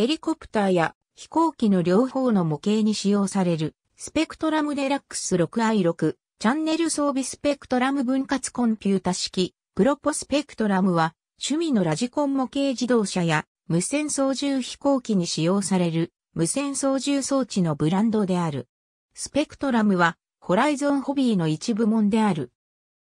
ヘリコプターや飛行機の両方の模型に使用される、スペクトラムデラックス 6i6、チャンネル装備スペクトラム分割コンピュータ式、プロポスペクトラムは、趣味のラジコン模型自動車や、無線操縦飛行機に使用される、無線操縦装置のブランドである。スペクトラムは、ホライゾンホビーの一部門である。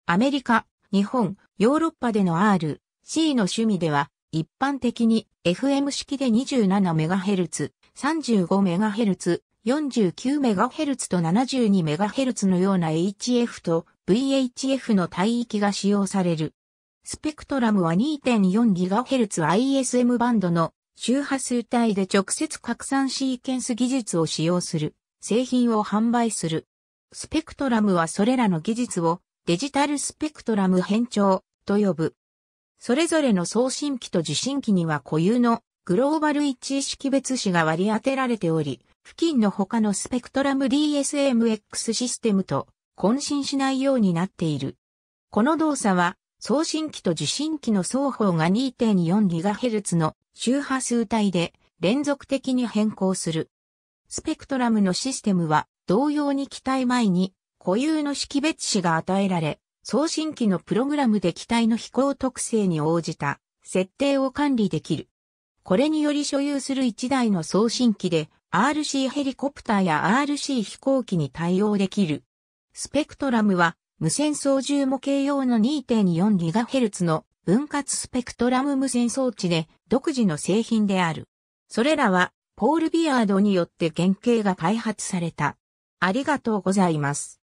アメリカ、日本、ヨーロッパでの R、C の趣味では、一般的に FM 式で 27MHz、35MHz、49MHz と 72MHz のような HF と VHF の帯域が使用される。スペクトラムは 2.4GHz ISM バンドの周波数帯で直接拡散シーケンス技術を使用する製品を販売する。スペクトラムはそれらの技術をデジタルスペクトラム変調と呼ぶ。それぞれの送信機と受信機には固有のグローバル一位識別子が割り当てられており、付近の他のスペクトラム DSMX システムと混信しないようになっている。この動作は送信機と受信機の双方が 2.4GHz の周波数帯で連続的に変更する。スペクトラムのシステムは同様に機体前に固有の識別子が与えられ、送信機のプログラムで機体の飛行特性に応じた設定を管理できる。これにより所有する1台の送信機で RC ヘリコプターや RC 飛行機に対応できる。スペクトラムは無線操縦模型用の 2.4GHz の分割スペクトラム無線装置で独自の製品である。それらはポールビアードによって原型が開発された。ありがとうございます。